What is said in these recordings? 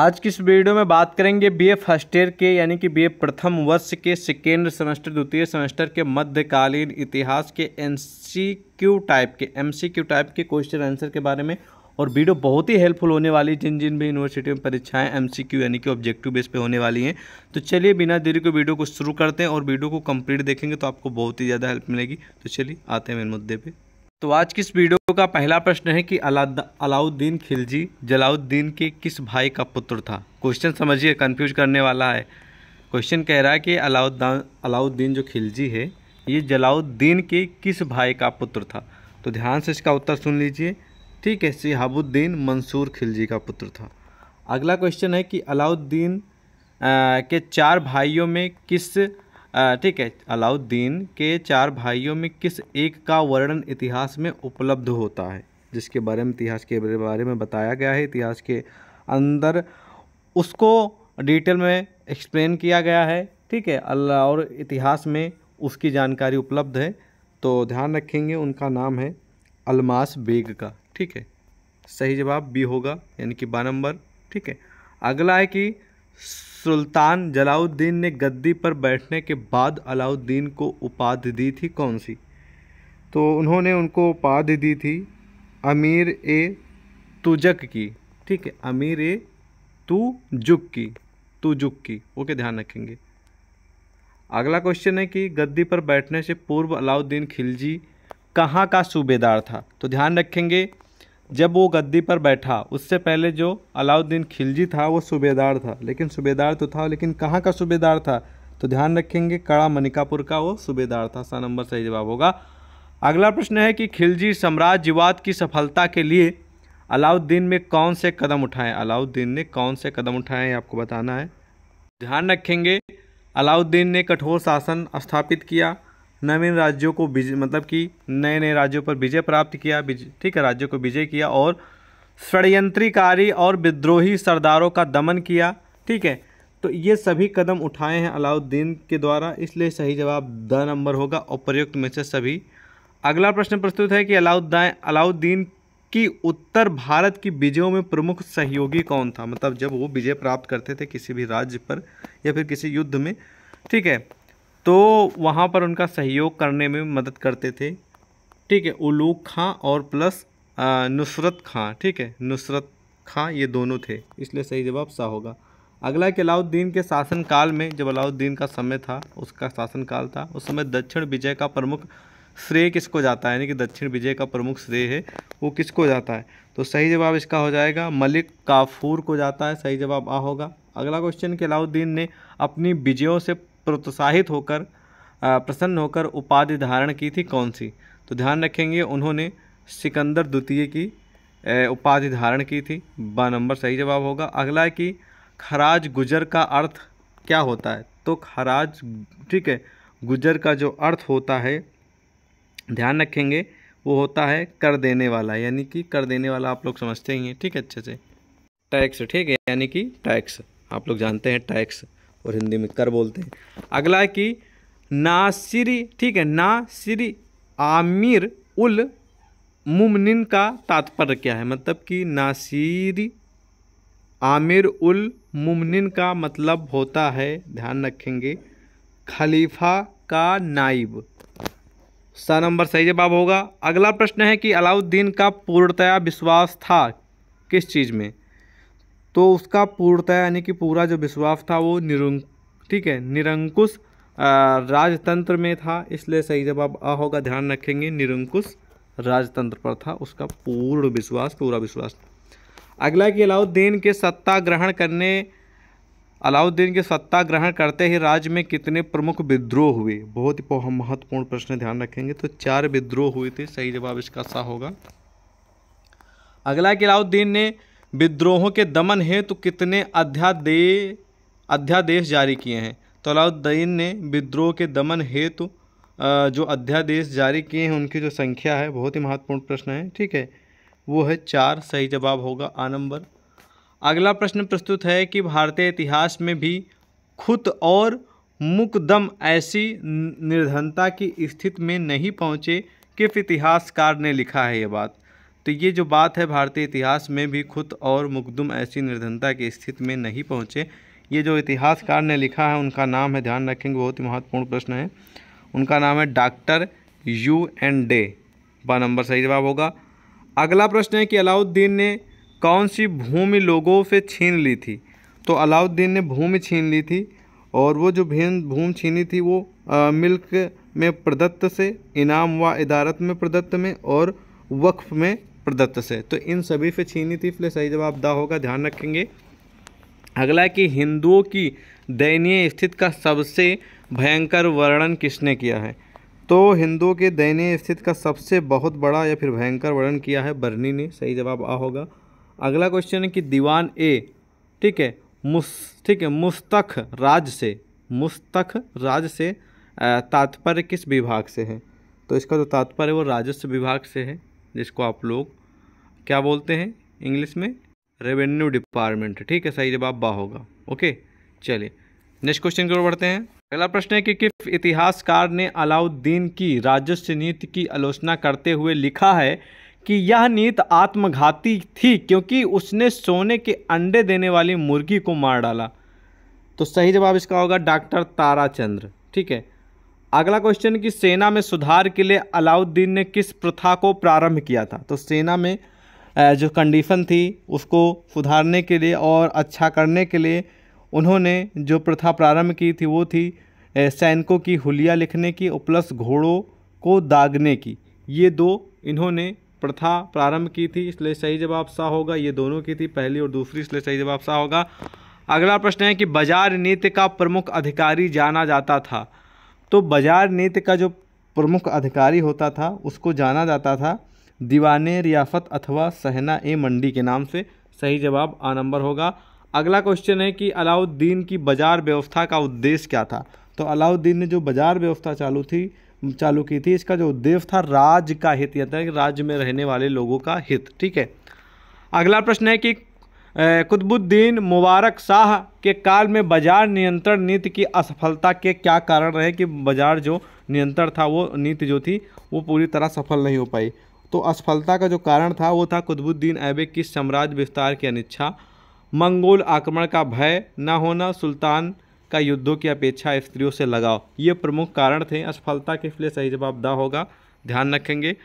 आज की इस वीडियो में बात करेंगे बीए फर्स्ट ईयर के यानी कि बीए प्रथम वर्ष के सेकेंड सेमेस्टर द्वितीय सेमेस्टर के मध्यकालीन इतिहास के एमसीक्यू टाइप के एमसीक्यू टाइप के क्वेश्चन आंसर के बारे में और वीडियो बहुत ही हेल्पफुल होने वाली जिन जिन भी यूनिवर्सिटी में परीक्षाएं एमसीक्यू यानी कि ऑब्जेक्टिव बेस पे होने वाली हैं तो चलिए बिना देरी को वीडियो को शुरू करते हैं और वीडियो को कंप्लीट देखेंगे तो आपको बहुत ही ज़्यादा हेल्प मिलेगी तो चलिए आते हैं मेन मुद्दे पर तो आज की इस वीडियो का पहला प्रश्न है कि अलाउद्दीन खिलजी जलाउद्दीन के किस भाई का पुत्र था क्वेश्चन समझिए कंफ्यूज करने वाला है क्वेश्चन कह रहा है कि अलाउद्दीन अलाउद्दीन जो खिलजी है ये जलाउद्दीन के किस भाई का पुत्र था तो ध्यान से इसका उत्तर सुन लीजिए ठीक है सिहाबुद्दीन मंसूर खिलजी का पुत्र था अगला क्वेश्चन है कि अलाउद्दीन के चार भाइयों में किस ठीक है अलाउद्दीन के चार भाइयों में किस एक का वर्णन इतिहास में उपलब्ध होता है जिसके बारे में इतिहास के बारे में बताया गया है इतिहास के अंदर उसको डिटेल में एक्सप्लेन किया गया है ठीक है अल्लाह और इतिहास में उसकी जानकारी उपलब्ध है तो ध्यान रखेंगे उनका नाम है अलमास बेग का ठीक है सही जवाब बी होगा यानी कि बा नंबर ठीक है अगला है कि सुल्तान जलाउद्दीन ने गद्दी पर बैठने के बाद अलाउद्दीन को उपाधि दी थी कौन सी तो उन्होंने उनको उपाधि दी थी अमीर ए तुजक की ठीक है अमीर ए तू जुक की तू जुक की ओके ध्यान रखेंगे अगला क्वेश्चन है कि गद्दी पर बैठने से पूर्व अलाउद्दीन खिलजी कहाँ का सूबेदार था तो ध्यान रखेंगे जब वो गद्दी पर बैठा उससे पहले जो अलाउद्दीन खिलजी था वो सूबेदार था लेकिन सूबेदार तो था लेकिन कहाँ का सूबेदार था तो ध्यान रखेंगे कड़ा मनिकापुर का वो सूबेदार था सा नंबर सही जवाब होगा अगला प्रश्न है कि खिलजी साम्राज्यवाद की सफलता के लिए अलाउद्दीन में कौन से कदम उठाए अलाउद्दीन ने कौन से कदम उठाए आपको बताना है ध्यान रखेंगे अलाउद्दीन ने कठोर शासन स्थापित किया नवीन राज्यों को विजय मतलब कि नए नए राज्यों पर विजय प्राप्त किया ठीक है राज्यों को विजय किया और षड्यंत्रिकारी और विद्रोही सरदारों का दमन किया ठीक है तो ये सभी कदम उठाए हैं अलाउद्दीन के द्वारा इसलिए सही जवाब द नंबर होगा और प्रयुक्त में से सभी अगला प्रश्न प्रस्तुत है कि अलाउद्दीन अलाउद्दीन की उत्तर भारत की विजयों में प्रमुख सहयोगी कौन था मतलब जब वो विजय प्राप्त करते थे किसी भी राज्य पर या फिर किसी युद्ध में ठीक है तो वहाँ पर उनका सहयोग करने में मदद करते थे ठीक है उलूक खां और प्लस नुसरत खां ठीक है नुसरत खां ये दोनों थे इसलिए सही जवाब सा होगा अगला कि अलाउद्दीन के शासनकाल में जब अलाउद्दीन का समय था उसका शासनकाल था उस समय दक्षिण विजय का प्रमुख श्रेय किसको जाता है यानी कि दक्षिण विजय का प्रमुख श्रेय है वो किसको जाता है तो सही जवाब इसका हो जाएगा मलिक काफूर को जाता है सही जवाब आ होगा अगला क्वेश्चन कि अलाउद्दीन ने अपनी विजयों से प्रोत्साहित होकर प्रसन्न होकर उपाधि धारण की थी कौन सी तो ध्यान रखेंगे उन्होंने सिकंदर द्वितीय की उपाधि धारण की थी ब नंबर सही जवाब होगा अगला है कि खराज गुजर का अर्थ क्या होता है तो खराज ठीक है गुजर का जो अर्थ होता है ध्यान रखेंगे वो होता है कर देने वाला यानी कि कर देने वाला आप लोग समझते ही हैं ठीक है अच्छे से टैक्स ठीक है यानी कि टैक्स आप लोग जानते हैं टैक्स और हिंदी में कर बोलते हैं अगला है कि नासिरी ठीक है नासिरी आमिर उल मुमनिन का तात्पर्य क्या है मतलब कि नासिरी आमिर उल मुमनिन का मतलब होता है ध्यान रखेंगे खलीफा का नाइब सा नंबर सही जवाब होगा अगला प्रश्न है कि अलाउद्दीन का पूर्णतया विश्वास था किस चीज़ में तो उसका पूर्णतः यानी कि पूरा जो विश्वास था वो निरंक ठीक है निरंकुश राजतंत्र में था इसलिए सही जवाब आ होगा ध्यान रखेंगे निरंकुश राजतंत्र पर था उसका पूर्ण विश्वास पूरा विश्वास अगला कि अलाउद्दीन के सत्ता ग्रहण करने अलाउद्दीन के सत्ता ग्रहण करते ही राज्य में कितने प्रमुख विद्रोह हुए बहुत ही महत्वपूर्ण प्रश्न ध्यान रखेंगे तो चार विद्रोह हुए थे सही जवाब इसका सा होगा अगला कि अलाउद्दीन ने विद्रोहों के दमन हेतु तो कितने अध्यादेश अध्यादेश जारी किए हैं अलाउद्दीन ने विद्रोह के दमन हेतु तो जो अध्यादेश जारी किए हैं उनकी जो संख्या है बहुत ही महत्वपूर्ण प्रश्न है ठीक है वो है चार सही जवाब होगा आ नंबर अगला प्रश्न प्रस्तुत है कि भारतीय इतिहास में भी खुद और मुकदम ऐसी निर्धनता की स्थिति में नहीं पहुँचे किस इतिहासकार ने लिखा है ये बात तो ये जो बात है भारतीय इतिहास में भी खुद और मुकदम ऐसी निर्धनता की स्थिति में नहीं पहुँचे ये जो इतिहासकार ने लिखा है उनका नाम है ध्यान रखेंगे बहुत ही महत्वपूर्ण प्रश्न है उनका नाम है doctor U N Dhebar number सही जवाब होगा अगला प्रश्न है कि अलाउद्दीन ने कौन सी भूमि लोगों से छीन ली थी तो अलाउद्दीन ने भूमि छीन ली थी और वो जो भीन भूमि छीनी थी वो आ, मिल्क में प्रदत्त से इनाम व इदारत में प्रदत्त में और वक्फ में प्रदत्त से तो इन सभी पे छीनी थी इसलिए सही जवाब दा होगा ध्यान रखेंगे अगला कि हिंदुओं की दयनीय स्थिति का सबसे भयंकर वर्णन किसने किया है तो हिंदुओं के दयनीय स्थिति का सबसे बहुत बड़ा या फिर भयंकर वर्णन किया है बर्नी ने सही जवाब आ होगा अगला क्वेश्चन है कि दीवान ए ठीक है मुस ठीक है मुस्तख राज से मुस्तख राज से तात्पर्य किस विभाग से है तो इसका जो तात्पर्य वो राजस्व विभाग से है जिसको आप लोग क्या बोलते हैं इंग्लिश में रेवेन्यू डिपार्टमेंट ठीक है सही जवाब बा होगा ओके चलिए नेक्स्ट क्वेश्चन की ओर बढ़ते हैं अगला प्रश्न है कि किस इतिहासकार ने अलाउद्दीन की राजस्व नीति की आलोचना करते हुए लिखा है कि यह नीति आत्मघाती थी क्योंकि उसने सोने के अंडे देने वाली मुर्गी को मार डाला तो सही जवाब इसका होगा डॉक्टर ताराचंद्र ठीक है अगला क्वेश्चन कि सेना में सुधार के लिए अलाउद्दीन ने किस प्रथा को प्रारंभ किया था तो सेना में जो कंडीशन थी उसको सुधारने के लिए और अच्छा करने के लिए उन्होंने जो प्रथा प्रारंभ की थी वो थी सैनिकों की हुलिया लिखने की और प्लस घोड़ों को दागने की ये दो इन्होंने प्रथा प्रारंभ की थी इसलिए सही जवाब सा होगा ये दोनों की थी पहली और दूसरी इसलिए सही जवाब सा होगा अगला प्रश्न है कि बाजार नीति का प्रमुख अधिकारी जाना जाता था तो बाज़ार नीति का जो प्रमुख अधिकारी होता था उसको जाना जाता था दीवाने रियाफत अथवा सहना ए मंडी के नाम से सही जवाब आ नंबर होगा अगला क्वेश्चन है कि अलाउद्दीन की बाज़ार व्यवस्था का उद्देश्य क्या था तो अलाउद्दीन ने जो बाज़ार व्यवस्था चालू थी चालू की थी इसका जो उद्देश्य था राज्य का हित यानी राज्य में रहने वाले लोगों का हित ठीक है अगला प्रश्न है कि कुतुबुद्दीन मुबारक शाह के काल में बाजार नियंत्रण नीति की असफलता के क्या कारण रहे कि बाजार जो नियंत्रण था वो नीति जो थी वो पूरी तरह सफल नहीं हो पाई तो असफलता का जो कारण था वो था कुतुबुद्दीन ऐबक की साम्राज्य विस्तार की अनिच्छा मंगोल आक्रमण का भय न होना सुल्तान का युद्धों की अपेक्षा स्त्रियों से लगाव ये प्रमुख कारण थे असफलता के लिए सही जवाब दा होगा ध्यान रखेंगे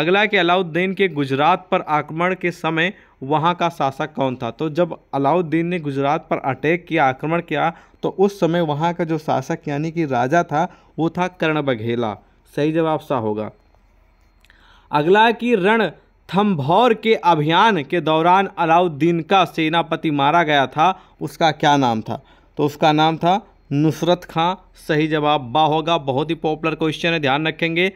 अगला कि अलाउद्दीन के गुजरात पर आक्रमण के समय वहाँ का शासक कौन था तो जब अलाउद्दीन ने गुजरात पर अटैक किया आक्रमण किया तो उस समय वहाँ का जो शासक यानी कि राजा था वो था कर्ण बघेला सही जवाब सा होगा अगला कि रण थम्भौर के अभियान के दौरान अलाउद्दीन का सेनापति मारा गया था उसका क्या नाम था तो उसका नाम था नुसरत खां सही जवाब बा होगा बहुत ही पॉपुलर क्वेश्चन है ध्यान रखेंगे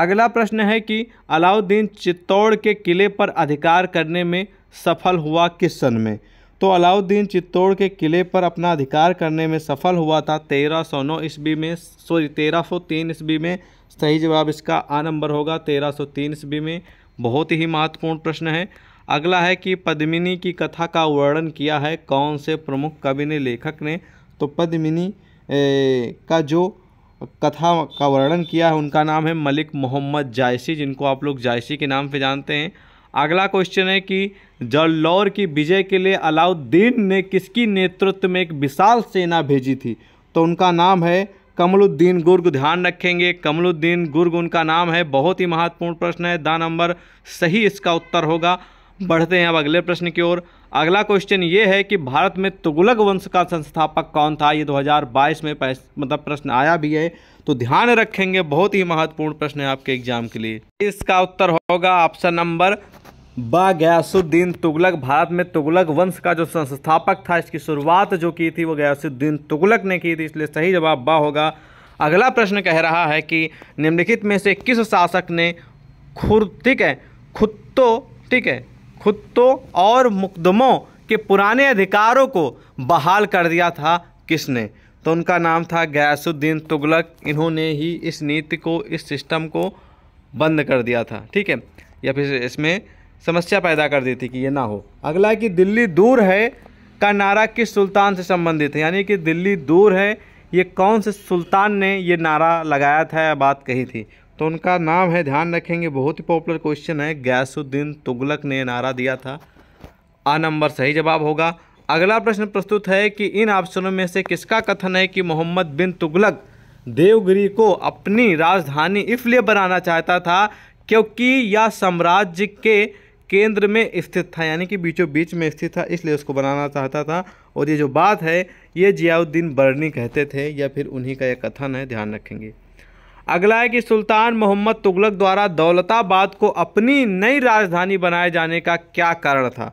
अगला प्रश्न है कि अलाउद्दीन चित्तौड़ के किले पर अधिकार करने में सफल हुआ किस सन में तो अलाउद्दीन चित्तौड़ के किले पर अपना अधिकार करने में सफल हुआ था तेरह सौ नौ ईस्वी में सॉरी तेरह सौ तीन ईस्वी में सही जवाब इसका आ नंबर होगा तेरह सौ तीन ईस्वी में बहुत ही महत्वपूर्ण प्रश्न है अगला है कि पद्मिनी की कथा का वर्णन किया है कौन से प्रमुख कवि ने लेखक ने तो पद्मिनी का जो कथा का वर्णन किया है उनका नाम है मलिक मोहम्मद जायसी जिनको आप लोग जायसी के नाम से जानते हैं अगला क्वेश्चन है कि जल्लौर की विजय के लिए अलाउद्दीन ने किसकी नेतृत्व में एक विशाल सेना भेजी थी तो उनका नाम है कमलुद्दीन गुर्ग ध्यान रखेंगे कमलुद्दीन गुर्ग उनका नाम है बहुत ही महत्वपूर्ण प्रश्न है दा नंबर सही इसका उत्तर होगा बढ़ते हैं अब अगले प्रश्न की ओर अगला क्वेश्चन ये है कि भारत में तुगलक वंश का संस्थापक कौन था ये 2022 में मतलब प्रश्न आया भी है तो ध्यान रखेंगे बहुत ही महत्वपूर्ण प्रश्न है आपके एग्जाम के लिए इसका उत्तर होगा ऑप्शन नंबर बा गयासुद्दीन तुगलक भारत में तुगलक वंश का जो संस्थापक था इसकी शुरुआत जो की थी वो गयासुद्दीन तुगलक ने की थी इसलिए सही जवाब बा होगा अगला प्रश्न कह रहा है कि निम्नलिखित में से किस शासक ने खुर ठीक है तो ठीक है खुत्तों और मुकदमों के पुराने अधिकारों को बहाल कर दिया था किसने तो उनका नाम था गयासुद्दीन तुगलक इन्होंने ही इस नीति को इस सिस्टम को बंद कर दिया था ठीक है या फिर इसमें समस्या पैदा कर दी थी कि ये ना हो अगला कि दिल्ली दूर है का नारा किस सुल्तान से संबंधित है यानी कि दिल्ली दूर है ये कौन से सुल्तान ने ये नारा लगाया था या बात कही थी तो उनका नाम है ध्यान रखेंगे बहुत ही पॉपुलर क्वेश्चन है गैसुद्दीन तुगलक ने नारा दिया था आ नंबर सही जवाब होगा अगला प्रश्न प्रस्तुत है कि इन ऑप्शनों में से किसका कथन है कि मोहम्मद बिन तुगलक देवगिरी को अपनी राजधानी इसलिए बनाना चाहता था क्योंकि यह साम्राज्य के केंद्र में स्थित था यानी कि बीचों बीच में स्थित था इसलिए उसको बनाना चाहता था और ये जो बात है ये जियाउद्दीन बर्नी कहते थे या फिर उन्हीं का यह कथन है ध्यान रखेंगे अगला है कि सुल्तान मोहम्मद तुगलक द्वारा दौलताबाद को अपनी नई राजधानी बनाए जाने का क्या कारण था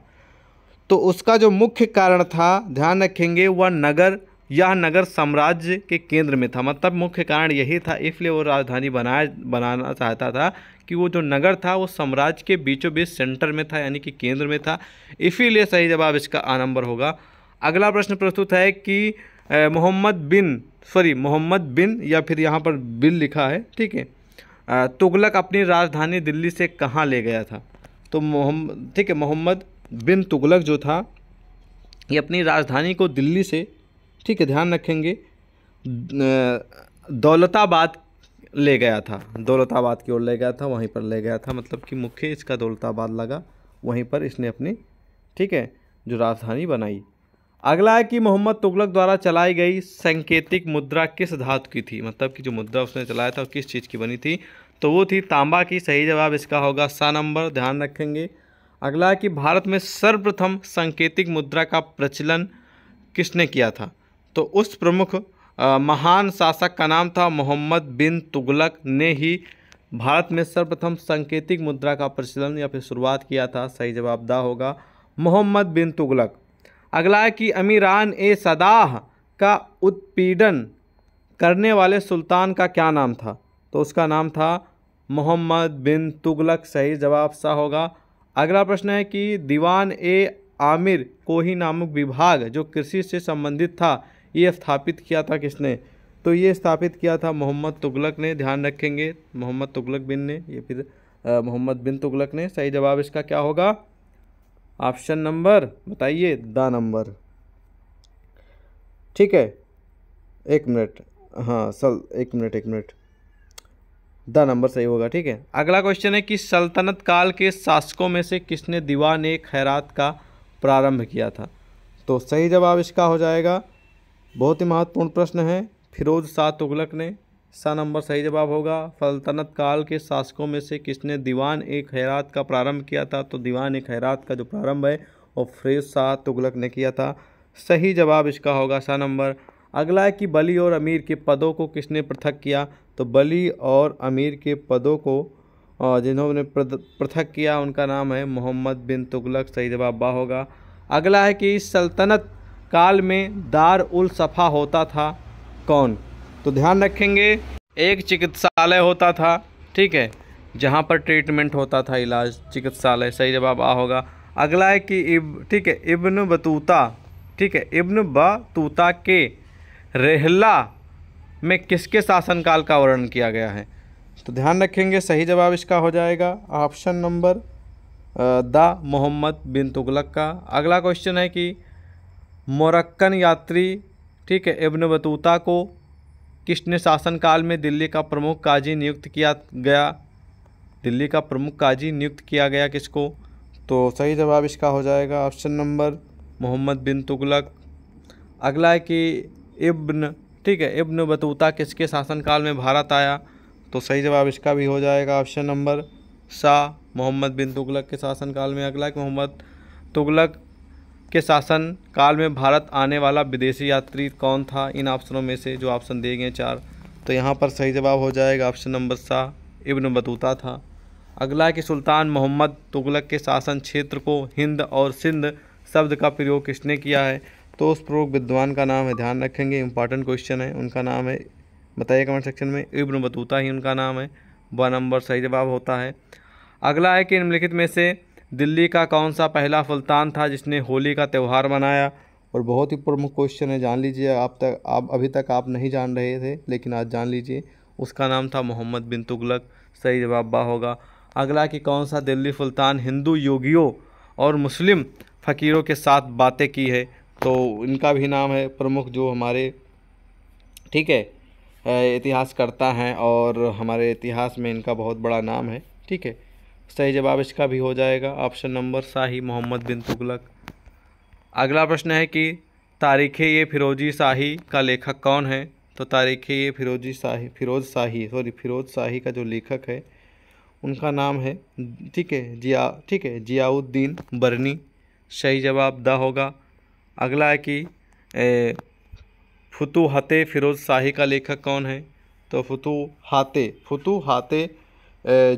तो उसका जो मुख्य कारण था ध्यान रखेंगे वह नगर यह नगर साम्राज्य के केंद्र में था मतलब मुख्य कारण यही था इसलिए वो राजधानी बनाया बनाना चाहता था कि वो जो नगर था वो साम्राज्य के बीचों बीच सेंटर में था यानी कि केंद्र में था इसीलिए सही जवाब इसका आ नंबर होगा अगला प्रश्न प्रस्तुत है कि मोहम्मद बिन सॉरी मोहम्मद बिन या फिर यहाँ पर बिन लिखा है ठीक है तुगलक अपनी राजधानी दिल्ली से कहाँ ले गया था तो मोहम्मद ठीक है मोहम्मद बिन तुगलक जो था ये अपनी राजधानी को दिल्ली से ठीक है ध्यान रखेंगे दौलताबाद ले गया था दौलताबाद की ओर ले गया था वहीं पर ले गया था मतलब कि मुख्य इसका दौलताबाद लगा वहीं पर इसने अपनी ठीक है जो राजधानी बनाई अगला है कि मोहम्मद तुगलक द्वारा चलाई गई संकेतिक मुद्रा किस धातु की थी मतलब कि जो मुद्रा उसने चलाया था वो किस चीज़ की बनी थी तो वो थी तांबा की सही जवाब इसका होगा सा नंबर ध्यान रखेंगे अगला है कि भारत में सर्वप्रथम संकेतिक मुद्रा का प्रचलन किसने किया था तो उस प्रमुख आ, महान शासक का नाम था मोहम्मद बिन तुगलक ने ही भारत में सर्वप्रथम संकेतिक मुद्रा का प्रचलन या फिर शुरुआत किया था सही जवाब दा होगा मोहम्मद बिन तुगलक अगला है कि अमीरान ए सदाह का उत्पीड़न करने वाले सुल्तान का क्या नाम था तो उसका नाम था मोहम्मद बिन तुगलक सही जवाब सा होगा अगला प्रश्न है कि दीवान ए आमिर को ही नामक विभाग जो कृषि से संबंधित था ये स्थापित किया था किसने तो ये स्थापित किया था मोहम्मद तुगलक ने ध्यान रखेंगे मोहम्मद तुगलक बिन ने ये फिर मोहम्मद बिन तुगलक ने सही जवाब इसका क्या होगा ऑप्शन नंबर बताइए द नंबर ठीक है एक मिनट हाँ सल एक मिनट एक मिनट द नंबर सही होगा ठीक है अगला क्वेश्चन है कि सल्तनत काल के शासकों में से किसने दीवान ए खैरात का प्रारंभ किया था तो सही जवाब इसका हो जाएगा बहुत ही महत्वपूर्ण प्रश्न है फिरोज शाह तुगलक ने सा नंबर सही जवाब होगा सल्तनत काल के शासकों में से किसने दीवान एक खैरात का प्रारंभ किया था तो दीवान एक खैरात का जो प्रारंभ है वो फ्रेज शाह तुगलक ने किया था सही जवाब इसका होगा सा नंबर अगला है कि बली और अमीर के पदों को किसने पृथक किया तो बली और अमीर के पदों को जिन्होंने पृथक किया उनका नाम है मोहम्मद बिन तुगलक सही जवाब बा होगा अगला है कि इस सल्तनत काल में दार उल सफ़ा होता था कौन तो ध्यान रखेंगे एक चिकित्सालय होता था ठीक है जहाँ पर ट्रीटमेंट होता था इलाज चिकित्सालय सही जवाब आ होगा अगला है कि इब ठीक है इब्न बतूता ठीक है इब्न बतूता के रेहला में किसके शासनकाल का वर्णन किया गया है तो ध्यान रखेंगे सही जवाब इसका हो जाएगा option number the Mohammad bin Tughlaq का अगला क्वेश्चन है कि मोरक्कन यात्री ठीक है इब्न बतूता को किसने शासनकाल में दिल्ली का प्रमुख काजी नियुक्त किया गया दिल्ली का प्रमुख काजी नियुक्त किया गया किसको तो सही जवाब इसका हो जाएगा ऑप्शन नंबर मोहम्मद बिन तुगलक अगला है कि इब्न ठीक है इब्न बतूता किसके शासनकाल में भारत आया तो सही जवाब इसका भी हो जाएगा ऑप्शन नंबर शाह मोहम्मद बिन तुगलक के शासनकाल में अगला कि मोहम्मद तुगलक के शासन काल में भारत आने वाला विदेशी यात्री कौन था इन ऑप्शनों में से जो ऑप्शन दिए गए चार तो यहाँ पर सही जवाब हो जाएगा ऑप्शन नंबर सा इब्न बतूता था अगला कि सुल्तान मोहम्मद तुगलक के शासन क्षेत्र को हिंद और सिंध शब्द का प्रयोग किसने किया है तो उस प्रयोग विद्वान का नाम है ध्यान रखेंगे इंपॉर्टेंट क्वेश्चन है उनका नाम है बताइए कमेंट सेक्शन में इब्न बतूता ही उनका नाम है व नंबर सही जवाब होता है अगला है कि निम्नलिखित में से दिल्ली का कौन सा पहला सुल्तान था जिसने होली का त्यौहार मनाया और बहुत ही प्रमुख क्वेश्चन है जान लीजिए आप तक आप अभी तक आप नहीं जान रहे थे लेकिन आज जान लीजिए उसका नाम था मोहम्मद बिन तुगलक सही जवाब बा होगा अगला कि कौन सा दिल्ली सुल्तान हिंदू योगियों और मुस्लिम फ़कीरों के साथ बातें की है तो इनका भी नाम है प्रमुख जो हमारे ठीक है इतिहास करता हैं और हमारे इतिहास में इनका बहुत बड़ा नाम है ठीक है सही जवाब इसका भी हो जाएगा ऑप्शन नंबर शाही मोहम्मद बिन तुगलक अगला प्रश्न है कि तारीख़ ये फिरोजी शाही का लेखक कौन है तो तारीख़ ये फिरोजी शाही फिरोज शाही सॉरी फिरोज शाही का जो लेखक है उनका नाम है ठीक है जिया ठीक है जियाउद्दीन बरनी सही जवाब द होगा अगला है कि फतूहत फिरोज शाही का लेखक कौन है तो फतूहाते हाते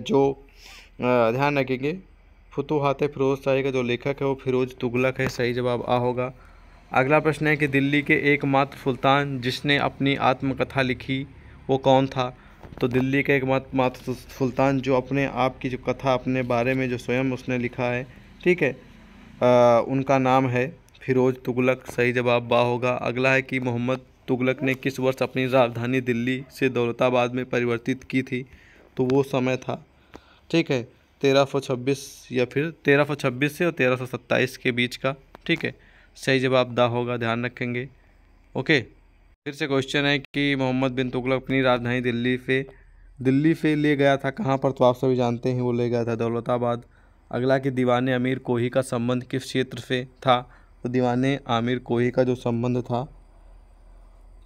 जो ध्यान रखेंगे फतूहत फ़िरोज़ शाही का जो लेखक है वो फ़िरोज़ तुगलक है सही जवाब आ होगा अगला प्रश्न है कि दिल्ली के एकमात्र सुल्तान जिसने अपनी आत्मकथा लिखी वो कौन था तो दिल्ली का एकमात्र सुल्तान जो अपने आप की जो कथा अपने बारे में जो स्वयं उसने लिखा है ठीक है आ, उनका नाम है फ़िरोज़ तुगलक सही जवाब बा होगा अगला है कि मोहम्मद तुगलक ने किस वर्ष अपनी राजधानी दिल्ली से दौलताबाद में परिवर्तित की थी तो वो समय था ठीक है तेरह सौ छब्बीस या फिर तेरह सौ छब्बीस से और तेरह सौ सत्ताईस के बीच का ठीक है सही जवाब दा होगा ध्यान रखेंगे ओके फिर से क्वेश्चन है कि मोहम्मद बिन तुगलक अपनी राजधानी दिल्ली से दिल्ली से ले गया था कहाँ पर तो आप सभी जानते हैं वो ले गया था दौलताबाद अगला कि दीवान आमिर कोही का संबंध किस क्षेत्र से था तो दीवान आमिर कोही का जो संबंध था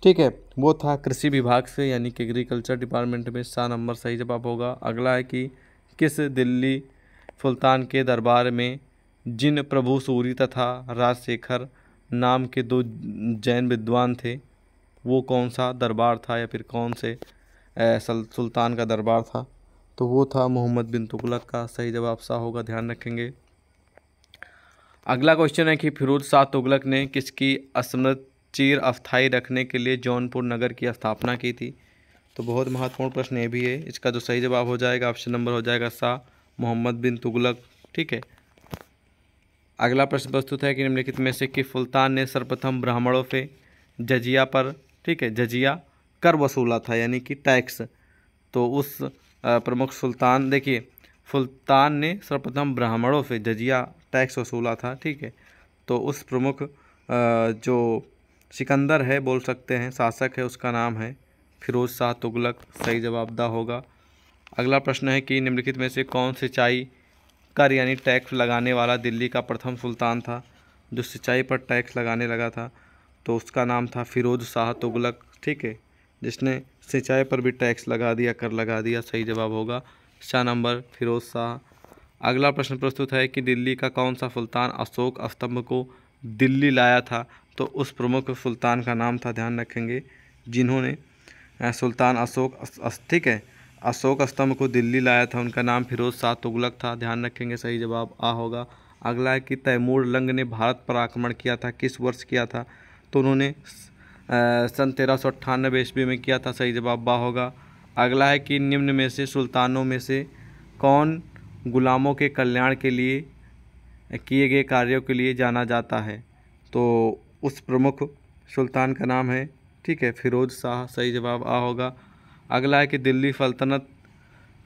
ठीक है वो था कृषि विभाग से यानी कि एग्रीकल्चर डिपार्टमेंट में सा नंबर सही जवाब होगा अगला है कि किस दिल्ली सुल्तान के दरबार में जिन प्रभु सूरी तथा राजशेखर नाम के दो जैन विद्वान थे वो कौन सा दरबार था या फिर कौन से सुल्तान का दरबार था तो वो था मोहम्मद बिन तुगलक का सही जवाब सा होगा ध्यान रखेंगे अगला क्वेश्चन है कि फिरोज शाह तुगलक ने किसकी असमत चीर अस्थाई रखने के लिए जौनपुर नगर की स्थापना की थी तो बहुत महत्वपूर्ण प्रश्न ये भी है इसका जो सही जवाब हो जाएगा ऑप्शन नंबर हो जाएगा शाह मोहम्मद बिन तुगलक ठीक है अगला प्रश्न प्रस्तुत है कि निम्नलिखित में से कि सुल्तान ने सर्वप्रथम ब्राह्मणों से जजिया पर ठीक है जजिया कर वसूला था यानी कि टैक्स तो उस प्रमुख सुल्तान देखिए सुल्तान ने सर्वप्रथम ब्राह्मणों से जजिया टैक्स वसूला था ठीक है तो उस प्रमुख जो सिकंदर है बोल सकते हैं शासक है उसका नाम है फिरोज शाह तुगलक सही जवाब दा होगा अगला प्रश्न है कि निम्नलिखित में से कौन सिंचाई कर यानी टैक्स लगाने वाला दिल्ली का प्रथम सुल्तान था जो सिंचाई पर टैक्स लगाने लगा था तो उसका नाम था फिरोज शाह तुगलक ठीक है जिसने सिंचाई पर भी टैक्स लगा दिया कर लगा दिया सही जवाब होगा शाह नंबर फिरोज शाह अगला प्रश्न प्रस्तुत है कि दिल्ली का कौन सा सुल्तान अशोक स्तंभ को दिल्ली लाया था तो उस प्रमुख सुल्तान का नाम था ध्यान रखेंगे जिन्होंने सुल्तान अशोक ठीक है अशोक स्तंभ को दिल्ली लाया था उनका नाम फिरोज शाह तुगलक था ध्यान रखेंगे सही जवाब आ होगा अगला है कि तैमूर लंग ने भारत पर आक्रमण किया था किस वर्ष किया था तो उन्होंने सन तेरह सौ अट्ठानबे ईस्वी में किया था सही जवाब बा होगा अगला है कि निम्न में से सुल्तानों में से कौन गुलामों के कल्याण के लिए किए गए कार्यों के लिए जाना जाता है तो उस प्रमुख सुल्तान का नाम है ठीक है फिरोज शाह सही जवाब आ होगा अगला है कि दिल्ली सल्तनत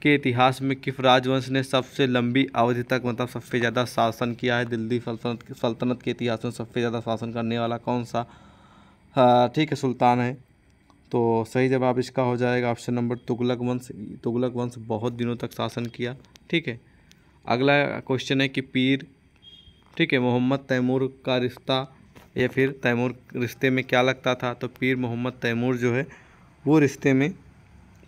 के इतिहास में किस राजवंश ने सबसे लंबी अवधि तक मतलब सबसे ज़्यादा शासन किया है दिल्ली सल्तनत सल्तनत के इतिहास में सबसे ज़्यादा शासन करने वाला कौन सा हाँ, ठीक है सुल्तान है तो सही जवाब इसका हो जाएगा ऑप्शन नंबर तुगलक वंश तुगलक वंश बहुत दिनों तक शासन किया ठीक है अगला क्वेश्चन है कि पीर ठीक है मोहम्मद तैमूर का रिश्ता या फिर तैमूर रिश्ते में क्या लगता था तो पीर मोहम्मद तैमूर जो है वो रिश्ते में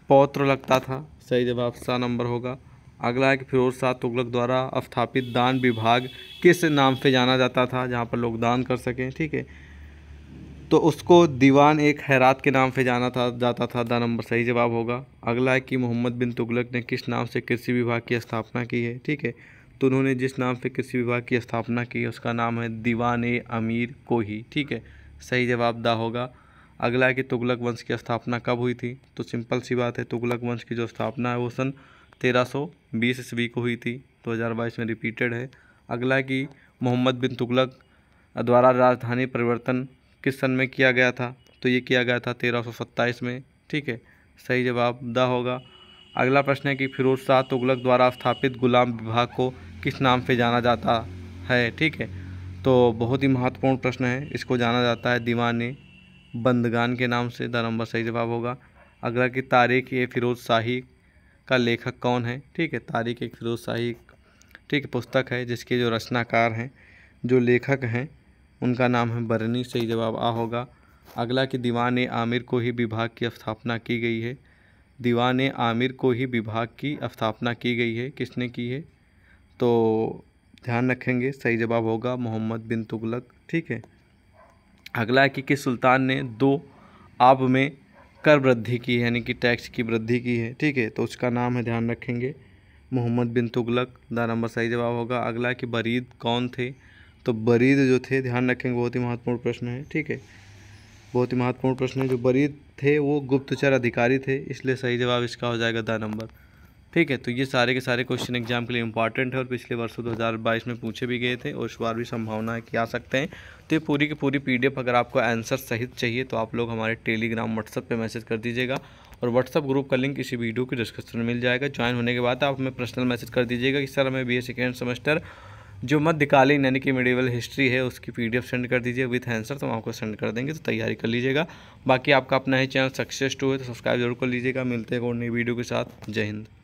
पौत्र लगता था सही जवाब सा नंबर होगा अगला है कि फिरोज शाह तुगलक द्वारा स्थापित दान विभाग किस नाम से जाना जाता था जहाँ पर लोग दान कर सकें ठीक है तो उसको दीवान एक हैरात के नाम से जाना था जाता था दा नंबर सही जवाब होगा अगला है कि मोहम्मद बिन तुगलक ने किस नाम से कृषि विभाग की स्थापना की है ठीक है तो उन्होंने जिस नाम से कृषि विभाग की स्थापना की उसका नाम है दीवान ए अमीर कोही ठीक है सही जवाब दा होगा अगला है कि तुगलक वंश की स्थापना कब हुई थी तो सिंपल सी बात है तुगलक वंश की जो स्थापना है वो सन 1320 ईस्वी को हुई थी 2022 में रिपीटेड है अगला है कि मोहम्मद बिन तुगलक द्वारा राजधानी परिवर्तन किस सन में किया गया था तो ये किया गया था सत्ताईस में ठीक है सही जवाब दा होगा अगला प्रश्न है कि फिरोज शाह तुगलक द्वारा स्थापित गुलाम विभाग को किस नाम से जाना जाता है ठीक है तो बहुत ही महत्वपूर्ण प्रश्न है इसको जाना जाता है दीवाने बंदगान के नाम से द नंबर सही जवाब होगा आगरा की तारीख ए फिरोज शाही का लेखक कौन है ठीक है तारीख ए फिरोज शाही ठीक पुस्तक है जिसके जो रचनाकार हैं जो लेखक हैं उनका नाम है बरनी सही जवाब आ होगा अगला कि दीवान आमिर को ही विभाग की स्थापना की गई है दीवान आमिर को ही विभाग की स्थापना की गई है किसने की है तो ध्यान रखेंगे सही जवाब होगा मोहम्मद बिन तुगलक ठीक है अगला है कि किस सुल्तान ने दो आब में कर वृद्धि की यानी कि टैक्स की वृद्धि की है ठीक है तो उसका नाम है ध्यान रखेंगे मोहम्मद बिन तुगलक दा नंबर सही जवाब होगा अगला कि बरीद कौन थे तो बरीद जो थे ध्यान रखेंगे बहुत ही महत्वपूर्ण प्रश्न है ठीक है बहुत ही महत्वपूर्ण प्रश्न है जो बरीद थे वो गुप्तचर अधिकारी थे इसलिए सही जवाब इसका हो जाएगा दा नंबर ठीक है तो ये सारे के सारे क्वेश्चन एग्जाम के लिए इंपॉर्टेंट है और पिछले वर्षों 2022 में पूछे भी गए थे और इस बार भी संभावना है कि आ सकते हैं तो ये पूरी की पूरी पीडीएफ अगर आपको आंसर सहित चाहिए तो आप लोग हमारे टेलीग्राम व्हाट्सअप पे मैसेज कर दीजिएगा और व्हाट्सअप ग्रुप का लिंक इसी वीडियो के डिस्क्रिप्शन में मिल जाएगा ज्वाइन होने के बाद आप हमें पर्सनल मैसेज कर दीजिएगा कि सर हमें बी सेकेंड सेमेस्टर जो मध्यकालीन यानी कि मेडिवल हिस्ट्री है उसकी पीडीएफ सेंड कर दीजिए विथ आंसर तो हम आपको सेंड कर देंगे तो तैयारी कर लीजिएगा बाकी आपका अपना ही चैनल सक्सेस टू है तो सब्सक्राइब जरूर कर लीजिएगा मिलते हैं और नई वीडियो के साथ जय हिंद